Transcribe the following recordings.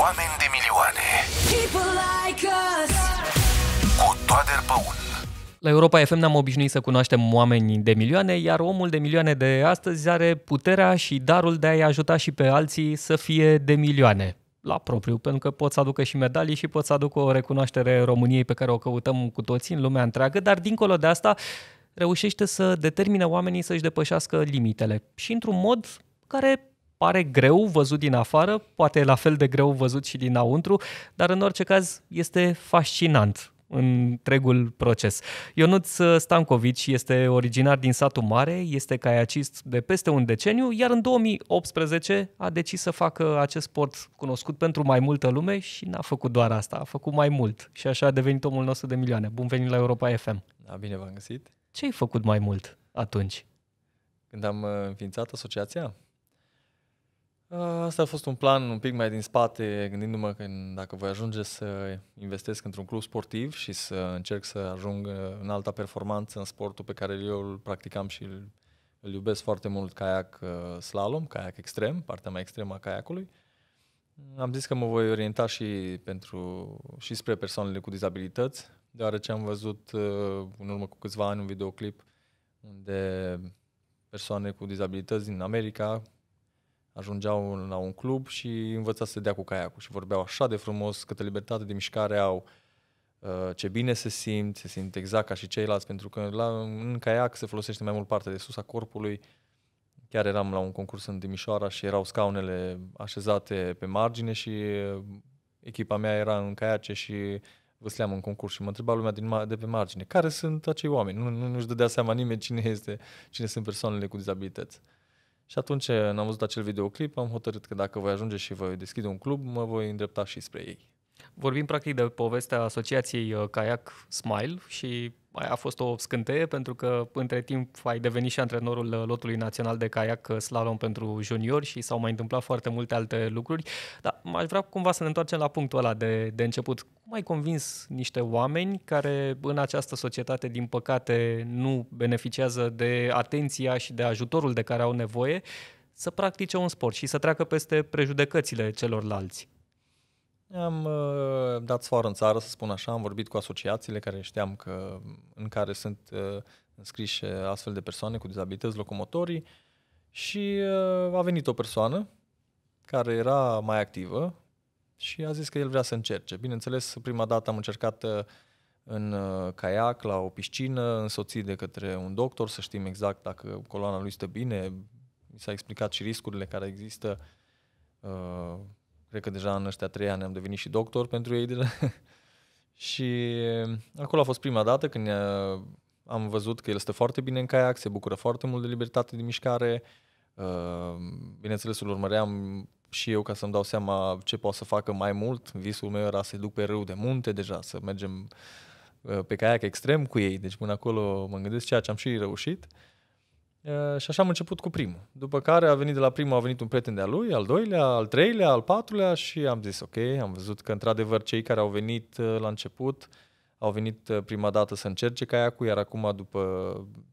Oameni de milioane like Cu Toader Băun la Europa FM ne-am obișnuit să cunoaștem oameni de milioane, iar omul de milioane de astăzi are puterea și darul de a-i ajuta și pe alții să fie de milioane la propriu, pentru că pot să aducă și medalii și pot să aducă o recunoaștere României pe care o căutăm cu toții în lumea întreagă, dar dincolo de asta reușește să determine oamenii să-și depășească limitele și într-un mod care pare greu văzut din afară, poate e la fel de greu văzut și dinăuntru, dar în orice caz este fascinant întregul proces. Ionut Stancovici este originar din satul mare, este caiacist de peste un deceniu, iar în 2018 a decis să facă acest sport cunoscut pentru mai multă lume și n-a făcut doar asta, a făcut mai mult și așa a devenit omul nostru de milioane. Bun venit la Europa FM! Da, bine v-am găsit! Ce ai făcut mai mult atunci? Când am uh, înființat asociația? Asta a fost un plan un pic mai din spate, gândindu-mă că dacă voi ajunge să investesc într-un club sportiv și să încerc să ajung uh, în alta performanță în sportul pe care eu îl practicam și îl, îl iubesc foarte mult, kayak uh, slalom, kayak extrem, partea mai extremă a kayakului, am zis că mă voi orienta și, pentru, și spre persoanele cu dizabilități, deoarece am văzut uh, în urmă cu câțiva ani un videoclip unde persoane cu dizabilități din America, ajungeau la un club și învăța să dea cu caiacul și vorbeau așa de frumos, câtă libertate de mișcare au, uh, ce bine se simt, se simt exact ca și ceilalți, pentru că la, în caiac se folosește mai mult parte de sus a corpului. Chiar eram la un concurs în Timișoara și erau scaunele așezate pe margine și uh, echipa mea era în caiace și văsleam în concurs și mă întreba lumea din, de pe margine, care sunt acei oameni? Nu, nu, nu-și dădea seama nimeni cine, este, cine sunt persoanele cu dizabilități. Uh, și atunci eh, am văzut acel videoclip, am hotărât că dacă voi ajunge și voi deschide un club, mă voi îndrepta și spre ei. Vorbim practic de povestea asociației eh, Kayak Smile și aia a fost o scânteie pentru că între timp ai devenit și antrenorul uh, lotului național de caiac uh, slalom pentru juniori și s-au mai întâmplat foarte multe alte lucruri, dar aș vrea cumva să ne întoarcem la punctul ăla de, de început. Cum ai convins niște oameni care în această societate, din păcate, nu beneficiază de atenția și de ajutorul de care au nevoie, să practice un sport și să treacă peste prejudecățile celorlalți? am uh, dat sfoară în țară, să spun așa, am vorbit cu asociațiile care știam că, în care sunt uh, înscriși uh, astfel de persoane cu dizabilități, locomotorii, și uh, a venit o persoană care era mai activă și a zis că el vrea să încerce. Bineînțeles, prima dată am încercat uh, în uh, caiac, la o piscină, însoțit de către un doctor, să știm exact dacă coloana lui stă bine. Mi s-a explicat și riscurile care există uh, cred că deja în ăștia trei ani am devenit și doctor pentru ei deja. și eh, acolo a fost prima dată când eh, am văzut că el stă foarte bine în caiac, se bucură foarte mult de libertate de mișcare. Eh, bineînțeles, îl urmăream și eu ca să-mi dau seama ce pot să facă mai mult. Visul meu era să-i duc pe râu de munte deja, să mergem pe caiac extrem cu ei. Deci până acolo mă gândesc ceea ce am și reușit. Uh, și așa am început cu primul. După care a venit de la primul, a venit un prieten de-a lui, al doilea, al treilea, al patrulea și am zis ok, am văzut că într-adevăr cei care au venit la început au venit prima dată să încerce caiacul, iar acum după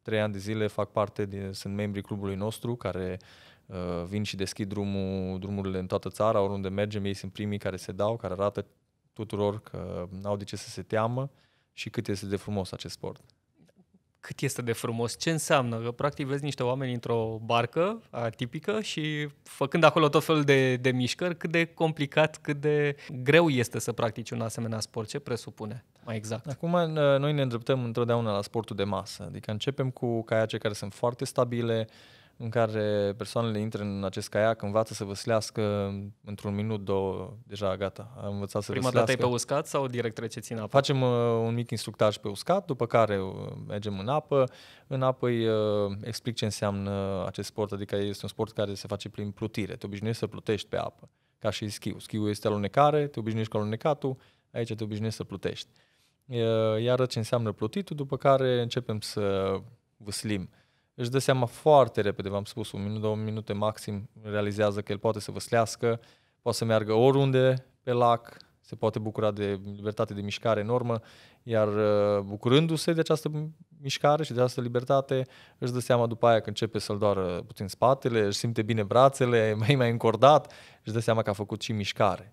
trei ani de zile fac parte, din, sunt membrii clubului nostru care uh, vin și deschid drumul, drumurile în toată țara, oriunde mergem, ei sunt primii care se dau, care arată tuturor că n-au de ce să se teamă și cât este de frumos acest sport cât este de frumos, ce înseamnă? Că practic vezi niște oameni într-o barcă atipică și făcând acolo tot felul de, de mișcări, cât de complicat, cât de greu este să practici un asemenea sport, ce presupune mai exact? Acum noi ne îndreptăm întotdeauna la sportul de masă, adică începem cu caiace care sunt foarte stabile, în care persoanele intră în acest caiac, învață să văslească într-un minut, două, deja gata, am învățat să Prima dată e pe uscat sau direct treceți în apă? Facem uh, un mic instructaj pe uscat, după care uh, mergem în apă. În apă îi uh, explic ce înseamnă acest sport, adică este un sport care se face prin plutire. Te obișnuiești să plutești pe apă, ca și schiu. Schiul este alunecare, te obișnuiești cu alunecatul, aici te obișnuiești să plutești. Uh, iar ce înseamnă plutitul, după care începem să văslim. Uh, își dă seama foarte repede, v-am spus, un minut, două minute maxim, realizează că el poate să văslească, poate să meargă oriunde pe lac, se poate bucura de libertate de mișcare enormă, iar uh, bucurându-se de această mișcare și de această libertate, își dă seama după aia că începe să-l doară puțin spatele, își simte bine brațele, mai mai încordat, își dă seama că a făcut și mișcare.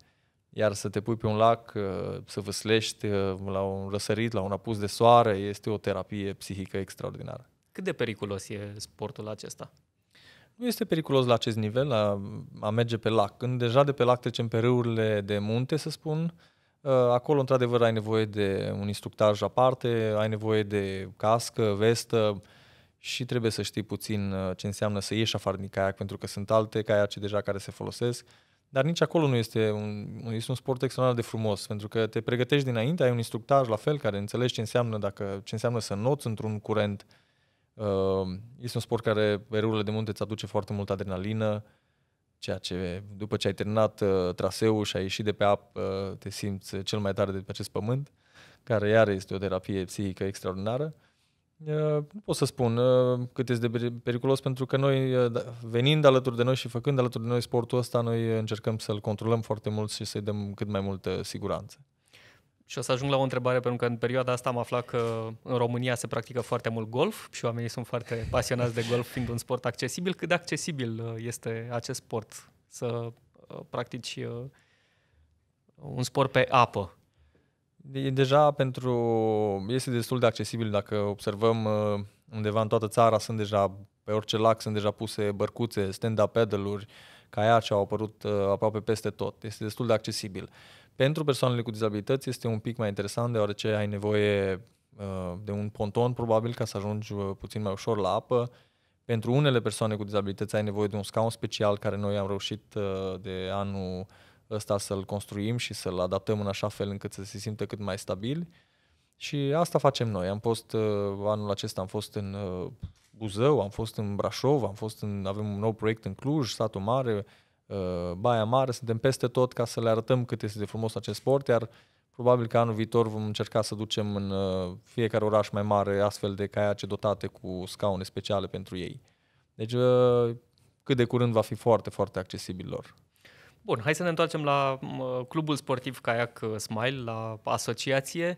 Iar să te pui pe un lac, uh, să văslești uh, la un răsărit, la un apus de soare, este o terapie psihică extraordinară. Cât de periculos e sportul acesta? Nu este periculos la acest nivel, la a merge pe lac. Când deja de pe lac trecem pe râurile de munte, să spun, uh, acolo într-adevăr ai nevoie de un instructaj aparte, ai nevoie de cască, vestă și trebuie să știi puțin uh, ce înseamnă să ieși afară din caiac, pentru că sunt alte caiace deja care se folosesc. Dar nici acolo nu este un, este un sport extraordinar de frumos, pentru că te pregătești dinainte, ai un instructaj la fel care înțelegi ce înseamnă, dacă, ce înseamnă să noți într-un curent uh, Ehm, este un sport care, erurile de munte, îți aduce foarte multă adrenalină, ceea ce după ce ai terminat uh, traseul și ai ieșit de pe apă, uh, te simți cel mai tare de pe acest pământ, care iar este o terapie psihică extraordinară. Uh, nu pot să spun cât este de periculos, pentru că noi, da, venind alături de noi și făcând alături de noi sportul ăsta, noi încercăm să-l controlăm foarte mult și să-i dăm cât mai multă siguranță și o să ajung la o întrebare, pentru că în perioada asta am aflat că în România se practică foarte mult golf și oamenii sunt foarte pasionați de golf, fiind un sport accesibil. Cât de accesibil uh, este acest sport să uh, practici uh, un sport pe apă? E deja pentru... este destul de accesibil dacă observăm undeva în toată țara sunt deja pe orice lac sunt deja puse bărcuțe, stand-up paddle-uri, caiace au apărut aproape peste tot. Este destul de accesibil. Pentru persoanele cu dizabilități este un pic mai interesant deoarece ai nevoie uh, de un ponton probabil ca să ajungi uh, puțin mai ușor la apă. Pentru unele persoane cu dizabilități ai nevoie de un scaun special care noi am reușit uh, de anul ăsta să-l construim și să-l adaptăm în așa fel încât să se simtă cât mai stabil. Și asta facem noi. Am fost, anul acesta am fost în Buzău, am fost în Brașov, am fost în, avem un nou proiect în Cluj, satul mare, Uh, Baia Mare, suntem peste tot ca să le arătăm cât este de frumos acest sport, iar probabil că anul viitor vom încerca să ducem în uh, fiecare oraș mai mare astfel de caiace dotate cu scaune speciale pentru ei. Deci uh, cât de curând va fi foarte, foarte accesibil lor. Bun, hai să ne întoarcem la clubul sportiv Kayak Smile, la asociație.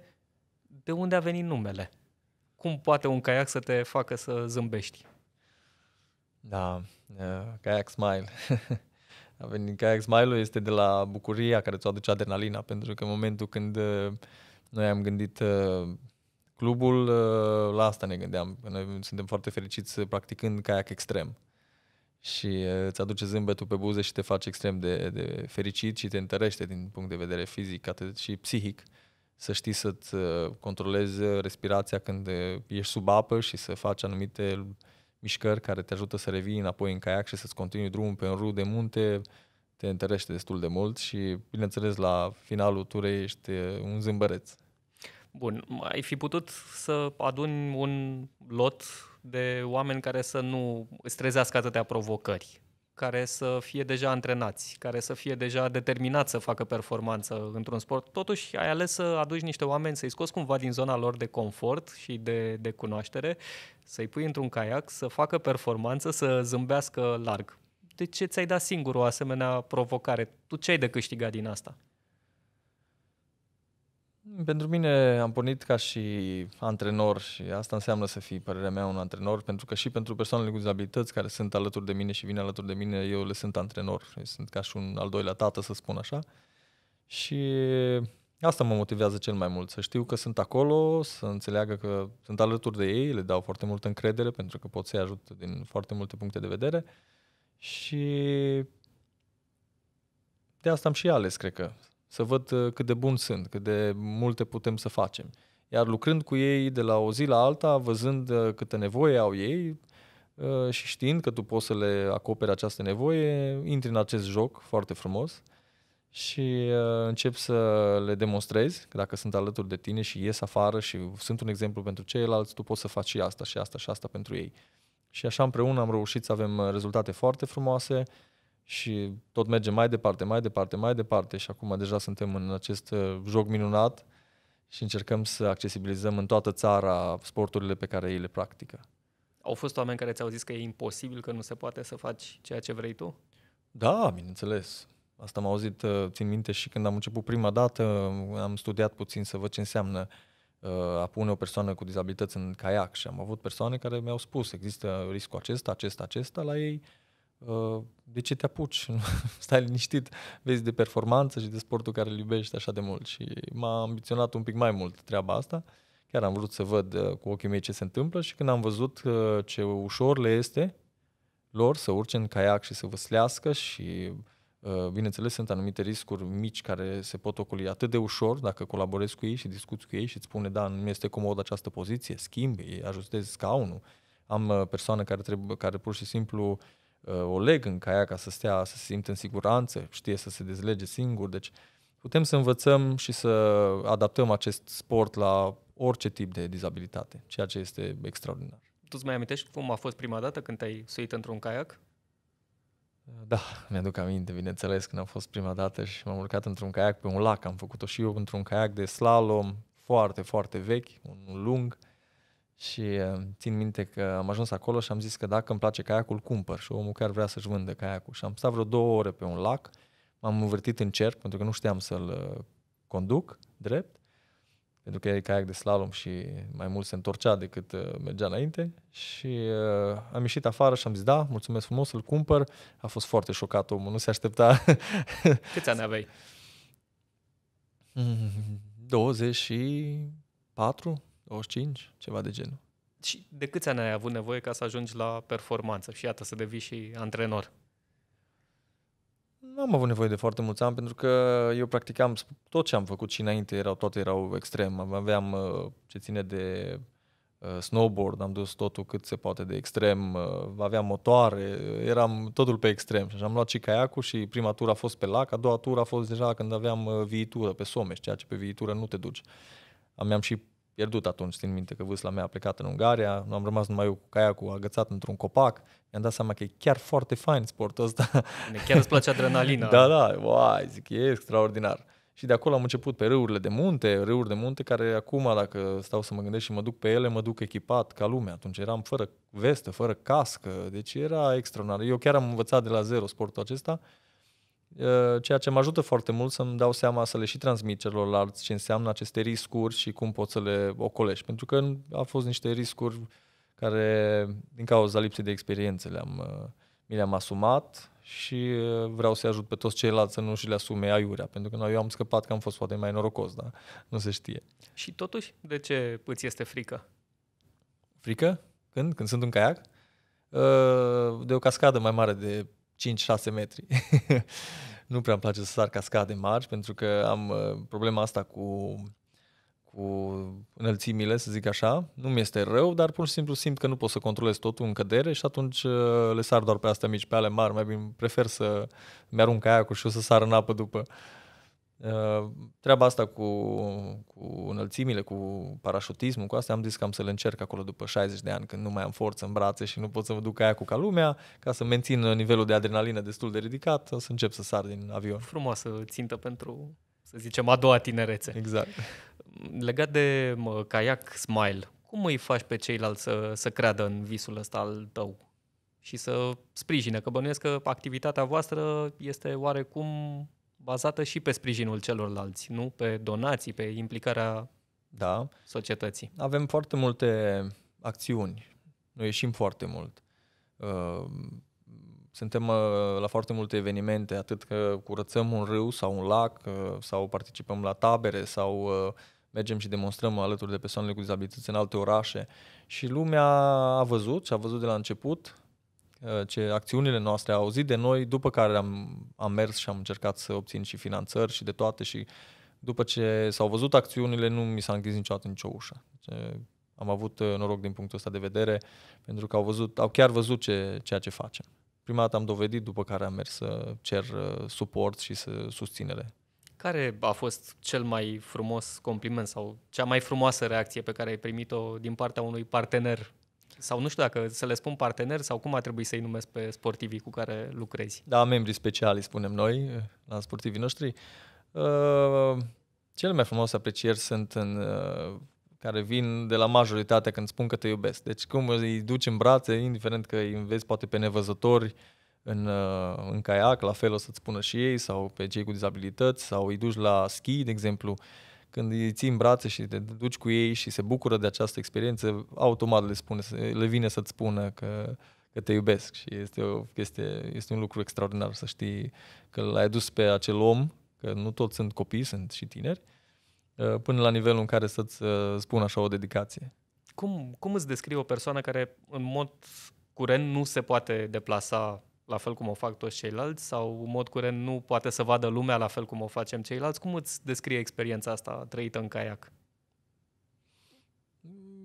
De unde a venit numele? Cum poate un caiac să te facă să zâmbești? Da, uh, Kayak Smile. A venit Kayak smile este de la bucuria care ți-o aduce adrenalina, pentru că în momentul când uh, noi am gândit uh, clubul, uh, la asta ne gândeam. Noi suntem foarte fericiți practicând kayak extrem și îți aduce zâmbetul pe buze și te face extrem de, de fericit și te întărește din punct de vedere fizic atât și psihic să știi să-ți controlezi respirația când ești sub apă și să faci anumite mișcări care te ajută să revii înapoi în caiac și să-ți continui drumul pe un râu de munte, te întărește destul de mult și, bineînțeles, la finalul turei ești uh, un zâmbăreț. Bun, ai fi putut să aduni un lot de oameni care să nu îți trezească atâtea provocări care să fie deja antrenați, care să fie deja determinați să facă performanță într-un sport. Totuși, ai ales să aduci niște oameni, să-i scoți cumva din zona lor de confort și de, de cunoaștere, să-i pui într-un caiac, să facă performanță, să zâmbească larg. De ce ți-ai dat singur o asemenea provocare? Tu ce ai de câștigat din asta? Pentru mine am pornit ca și antrenor și asta înseamnă să fii, părerea mea, un antrenor, pentru că și pentru persoanele cu dizabilități care sunt alături de mine și vin alături de mine, eu le sunt antrenor. Eu sunt ca și un al doilea tată, să spun așa. Și asta mă motivează cel mai mult, să știu că sunt acolo, să înțeleagă că sunt alături de ei, le dau foarte multă încredere pentru că pot să-i ajut din foarte multe puncte de vedere și de asta am și ales, cred că, să văd uh, cât de bun sunt, cât de multe putem să facem. Iar lucrând cu ei de la o zi la alta, văzând uh, câte nevoie au ei uh, și știind că tu poți să le acoperi această nevoie, intri în acest joc foarte frumos și încep să le demonstrezi că dacă sunt alături de tine și ies afară și sunt un exemplu pentru ceilalți, tu poți să faci și asta și asta și asta pentru ei. Și așa împreună am reușit să avem rezultate foarte frumoase, uh, și tot merge mai departe, mai departe, mai departe și acum deja suntem în acest uh, joc minunat și încercăm să accesibilizăm în toată țara sporturile pe care ei le practică. Au fost oameni care ți-au zis că e imposibil, că nu se poate să faci ceea ce vrei tu? Da, bineînțeles. Asta am auzit, uh, țin minte, și când am început prima dată, uh, am studiat puțin să văd ce înseamnă a pune o persoană cu dizabilități în caiac și am avut persoane care mi-au spus există riscul acesta, acesta, acesta la ei Uh, de ce te apuci? Stai liniștit, vezi de performanță și de sportul care îl iubești așa de mult și m-a ambiționat un pic mai mult treaba asta. Chiar am vrut să văd uh, cu ochii mei ce se întâmplă și când am văzut uh, ce ușor le este lor să urce în caiac și să văslească și bineînțeles sunt anumite riscuri mici care se pot ocoli atât de ușor dacă colaborezi cu ei și discuți cu ei și îți spune da, nu este comod această poziție, schimbi, ajustezi scaunul. Am persoane care, trebuie, care pur și simplu uh, Uh, o leg în caia ca să stea, să se simtă în siguranță, știe să se dezlege singur, deci putem să învățăm și să adaptăm acest sport la orice tip de dizabilitate, ceea ce este extraordinar. Tu îți mai amintești cum a fost prima dată când te-ai suit într-un caiac? Uh, da, mi-aduc aminte, bineînțeles, când am fost prima dată și m-am urcat într-un caiac pe un lac. Am făcut-o și eu într-un caiac de slalom foarte, foarte vechi, unul lung, și uh, țin minte că am ajuns acolo și am zis că dacă îmi place caiacul, cumpăr și omul chiar vrea să-și vândă caiacul. Și am stat vreo două ore pe un lac, m-am învârtit în cerc pentru că nu știam să-l uh, conduc drept pentru că e caiac de slalom și mai mult se întorcea decât uh, mergea înainte și uh, am ieșit afară și am zis da, mulțumesc frumos, îl cumpăr. A fost foarte șocat omul, nu se aștepta. Câți ani aveai? 24 mm, 25, ceva de genul. Și de câți ani ai avut nevoie ca să ajungi la performanță și iată să devii și antrenor? Nu am avut nevoie de foarte mulți ani pentru că eu practicam tot ce am făcut și înainte, erau, toate erau extrem. Aveam uh, ce ține de uh, snowboard, am dus totul cât se poate de extrem, uh, aveam motoare, eram totul pe extrem și am luat și caiacul și prima tură a fost pe lac, a doua tură a fost deja când aveam viitură pe Someș, ceea ce pe viitură nu te duci. am și pierdut atunci, țin minte că vâsla mea a plecat în Ungaria, nu am rămas numai eu cu caiacul agățat într-un copac, mi-am dat seama că e chiar foarte fain sportul ăsta. Ne Chiar îți place adrenalina. da, da, uai, zic, e extraordinar. Și de acolo am început pe râurile de munte, râuri de munte care acum, dacă stau să mă gândesc și mă duc pe ele, mă duc echipat ca lumea. Atunci eram fără vestă, fără cască, deci era extraordinar. Eu chiar am învățat de la zero sportul acesta Eh, ceea ce mă ajută foarte mult să-mi dau seama să le și transmit celorlalți ce înseamnă aceste riscuri și cum pot să le ocolești. Pentru că au fost niște riscuri care, din cauza lipsei de experiență, le-am, eh, mi le-am asumat și eh, vreau să-i ajut pe toți ceilalți să nu și le asume aiurea, pentru că noi, eu am scăpat că am fost poate mai norocos, dar nu se știe. Și totuși, de ce îți este frică? Frică? Când? Când sunt în caiac? De o cascadă mai mare de 5-6 metri. nu prea îmi place să sar cascade mari pentru că am uh, problema asta cu cu înălțimile, să zic așa. Nu mi este rău, dar pur și simplu simt că nu pot să controlez totul în cădere și atunci uh, le sar doar pe astea mici, pe ale mari. Mai bine prefer să mi-arunc aia cu și o să sar în apă după. Uh, Uh, treaba asta cu, cu înălțimile, cu parașutismul, cu asta am zis că am să le încerc acolo după 60 de ani, când nu mai am forță în brațe și nu pot să mă duc aia cu ca lumea, ca să mențin uh, nivelul de adrenalină destul de ridicat, o să încep să sar din avion. Frumoasă țintă pentru, să zicem, a doua tinerețe. Exact. Legat de mă, caiac Smile, cum îi faci pe ceilalți să, să creadă în visul ăsta al tău și să sprijine? Că bănuiesc că activitatea voastră este oarecum bazată și pe sprijinul celorlalți, nu? Pe donații, pe implicarea da. societății. Avem foarte multe acțiuni. Noi ieșim foarte mult. Uh, suntem uh, la foarte multe evenimente, atât că curățăm un râu sau un lac, uh, sau participăm la tabere, sau mergem și demonstrăm alături de persoanele cu dizabilități în alte orașe. Și lumea a văzut și a văzut de la început Uh, ce acțiunile noastre au auzit de noi, după care am, am mers și am încercat să obțin și finanțări și de toate și după ce s-au văzut acțiunile, nu mi s-a închis niciodată nicio ușă. Am avut uh, noroc din punctul ăsta de vedere, pentru că au, văzut, au chiar văzut ce, ceea ce facem. Prima dată am dovedit, după care am mers să cer uh, suport și să susținere. Care a fost cel mai frumos compliment sau cea mai frumoasă reacție pe care ai primit-o din partea unui partener sau nu știu dacă să le spun parteneri sau cum ar trebui să-i numesc pe sportivii cu care lucrezi? Da, membrii speciali, spunem noi, la sportivii noștri. Uh, cele mai frumoase aprecieri sunt în uh, care vin de la majoritatea când spun că te iubesc. Deci cum îi duci în brațe, indiferent că îi înveți poate pe nevăzători în, uh, în caiac, la fel o să-ți spună și ei, sau pe cei cu dizabilități, sau îi duci la schi, de exemplu, uh, când îi ții în brațe și te duci cu ei și se bucură de această experiență, automat le, spune, le vine să-ți spună că, că te iubesc și este, o chestie, este un lucru extraordinar să știi că l-ai dus pe acel om, că nu toți sunt copii, sunt și tineri, uh, până la nivelul în care să-ți uh, spun așa o dedicație. Cum, cum îți descrie o persoană care în mod curent nu se poate deplasa la fel cum o fac toți ceilalți sau în mod curent nu poate să vadă lumea la fel cum o facem ceilalți. Cum îți descrie experiența asta trăită în caiac?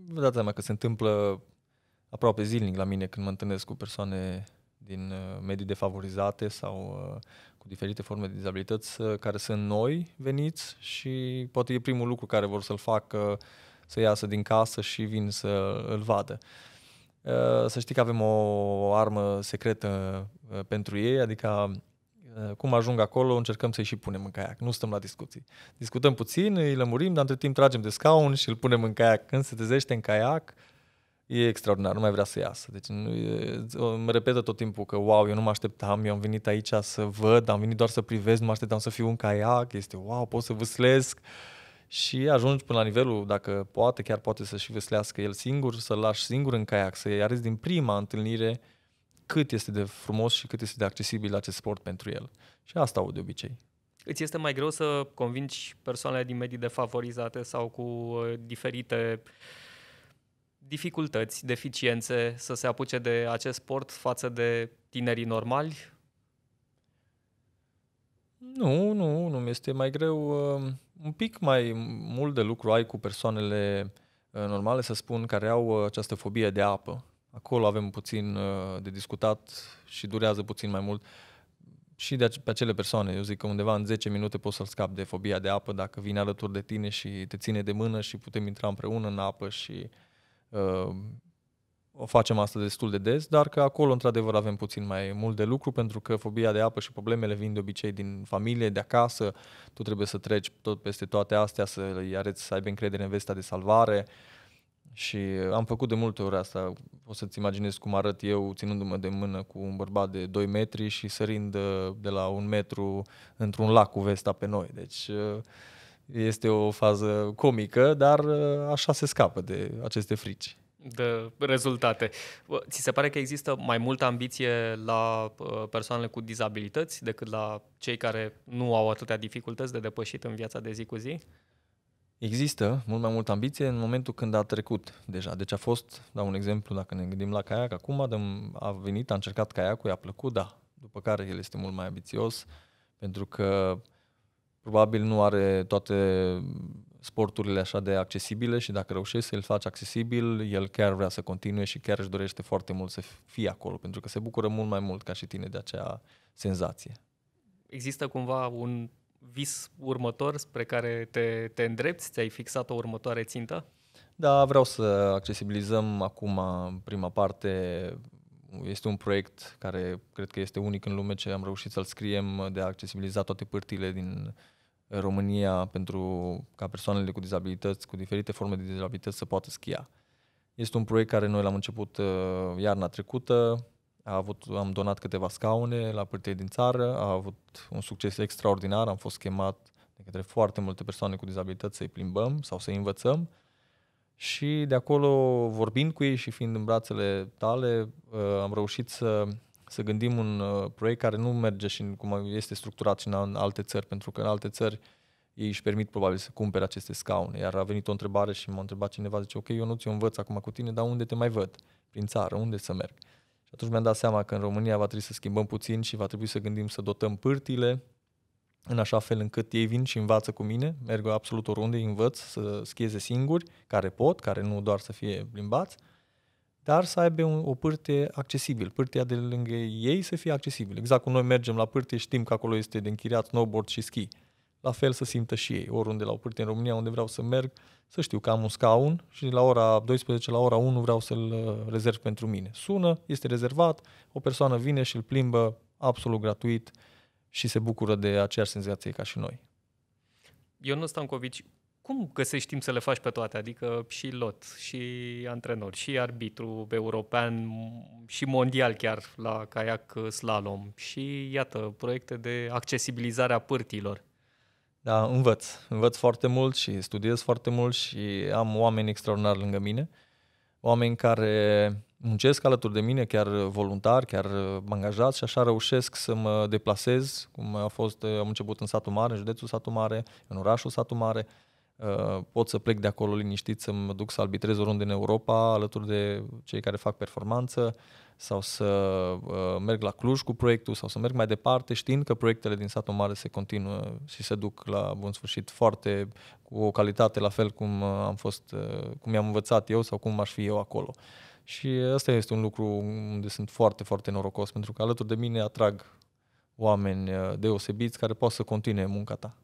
Vă dați seama că se întâmplă aproape zilnic la mine când mă întâlnesc cu persoane din uh, medii defavorizate sau uh, cu diferite forme de dizabilități uh, care sunt noi veniți și poate e primul lucru care vor să-l facă să iasă din casă și vin să îl vadă. Uh, Eh, să știi că avem o armă secretă eh, pentru ei, adică eh, cum ajung acolo, încercăm să-i și punem în caiac. Nu stăm la discuții. Discutăm puțin, îi lămurim, dar între timp tragem de scaun și îl punem în caiac. Când se trezește în caiac, e extraordinar, nu mai vrea să iasă. Deci nu, mă repetă tot timpul că, wow, eu nu mă așteptam, eu am venit aici să văd, am venit doar să privesc, nu mă așteptam să fiu în caiac, este wow, pot să vâslesc. Uh, și ajungi până la nivelul, dacă poate, chiar poate să-și veslească el singur, să-l lași singur în caiac, să-i arăți din prima întâlnire cât este de frumos și cât este de accesibil acest sport pentru el. Și asta au de obicei. Îți este mai greu să convingi persoanele din medii defavorizate sau cu uh, diferite dificultăți, deficiențe să se apuce de acest sport față de tinerii normali? Nu, nu, nu mi este mai greu. Uh, un pic mai mult de lucru ai cu persoanele uh, normale, să spun, care au uh, această fobie de apă. Acolo avem puțin de discutat și durează puțin mai mult. Și de pe acele persoane, eu zic că undeva în 10 minute poți să-l scapi de fobia de apă dacă vine alături de tine și te ține de mână și putem intra împreună în apă și o facem asta destul de des, dar că acolo într-adevăr avem puțin mai mult de lucru pentru că fobia de apă și problemele vin de obicei din familie, de acasă, tu trebuie să treci tot peste toate astea, să îi arăți să aibă încredere în vestea de salvare și am făcut de multe ori asta. O să-ți imaginezi cum arăt eu ținându-mă de mână cu un bărbat de 2 metri și sărind uh, de la un metru într-un lac cu vesta pe noi. Deci uh, este o fază comică, dar uh, așa se scapă de aceste frici de rezultate. Ți se pare că există mai multă ambiție la persoanele cu dizabilități decât la cei care nu au atâtea dificultăți de depășit în viața de zi cu zi? Există mult mai multă ambiție în momentul când a trecut deja. Deci a fost, dau un exemplu, dacă ne gândim la caiac, acum a venit, a încercat caiacul, i-a plăcut, da. După care el este mult mai ambițios, pentru că probabil nu are toate sporturile așa de accesibile și dacă reușești să-l faci accesibil, el chiar vrea să continue și chiar își dorește foarte mult să fie acolo, pentru că se bucură mult mai mult ca și tine de acea senzație. Există cumva un vis următor spre care te, te îndrepți? Ți-ai fixat o următoare țintă? Da, vreau să accesibilizăm acum prima parte. Este un proiect care cred că este unic în lume ce am reușit să-l scriem de a accesibiliza toate pârtile din în România pentru ca persoanele cu dizabilități, cu diferite forme de dizabilități să poată schia. Este un proiect care noi l-am început uh, iarna trecută, a avut, am donat câteva scaune la părtie din țară, a avut un succes extraordinar, am fost chemat de către foarte multe persoane cu dizabilități să-i plimbăm sau să-i învățăm și de acolo, vorbind cu ei și fiind în brațele tale, uh, am reușit să să gândim un uh, proiect care nu merge și cum este structurat și în, în alte țări, pentru că în alte țări ei își permit probabil să cumpere aceste scaune. Iar a venit o întrebare și m-a întrebat cineva, zice, ok, eu nu ți învăț acum cu tine, dar unde te mai văd? Prin țară, unde să merg? Și atunci mi-am dat seama că în România va trebui să schimbăm puțin și va trebui să gândim să dotăm pârtile în așa fel încât ei vin și învață cu mine, merg absolut oriunde, învăț să schieze singuri, care pot, care nu doar să fie plimbați, dar să aibă un, o pârte accesibil, pârtea de lângă ei să fie accesibil. Exact cum noi mergem la pârte, știm că acolo este de închiriat snowboard și ski. La fel să simtă și ei, oriunde la o pârte în România, unde vreau să merg, să știu că am un scaun și la ora 12 la ora 1 vreau să-l uh, rezerv pentru mine. Sună, este rezervat, o persoană vine și îl plimbă absolut gratuit și se bucură de aceeași senzație ca și noi. Ion Stancovici, cum găsești timp să le faci pe toate? Adică și lot, și antrenor, și arbitru european, și mondial chiar la caiac uh, slalom, și iată, proiecte de accesibilizare a pârtilor. Da, învăț. Învăț foarte mult și studiez foarte mult și am oameni extraordinari lângă mine. Oameni care muncesc alături de mine, chiar voluntar, chiar uh, angajați și așa reușesc să mă deplasez, cum a fost, uh, am început în satul mare, în județul satul mare, în orașul satul mare, Uh, pot să plec de acolo liniștit, să mă duc să arbitrez oriunde în Europa, alături de cei care fac performanță, sau să uh, merg la Cluj cu proiectul, sau să merg mai departe, știind că proiectele din satul mare se continuă și se duc la bun sfârșit foarte cu o calitate la fel cum uh, am fost, cum i-am învățat eu sau cum aș fi eu acolo. Și asta este un lucru unde sunt foarte, foarte norocos, pentru că alături de mine atrag oameni deosebiți care pot să continue munca ta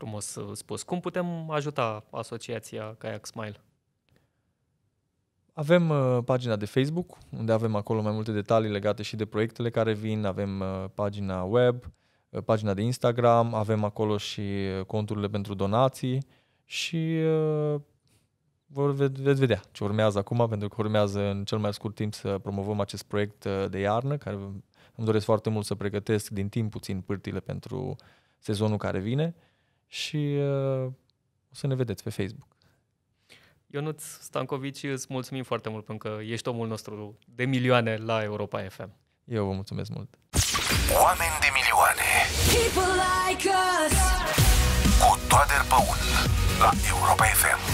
frumos spus. Cum putem ajuta asociația Kayak Smile? Avem uh, pagina de Facebook, unde avem acolo mai multe detalii legate și de proiectele care vin, avem uh, pagina web, uh, pagina de Instagram, avem acolo și uh, conturile pentru donații și uh, vor veți vedea ce urmează acum, pentru că urmează în cel mai scurt timp să promovăm acest proiect uh, de iarnă, care îmi doresc foarte mult să pregătesc din timp puțin pârtile pentru sezonul care vine. Uh, și uh, o să ne vedeți pe Facebook. Ionuț Stancovici, îți mulțumim foarte mult pentru că ești omul nostru de milioane la Europa FM. Eu vă mulțumesc mult. Oameni de milioane. People like us. Cu Toader Băun la Europa FM.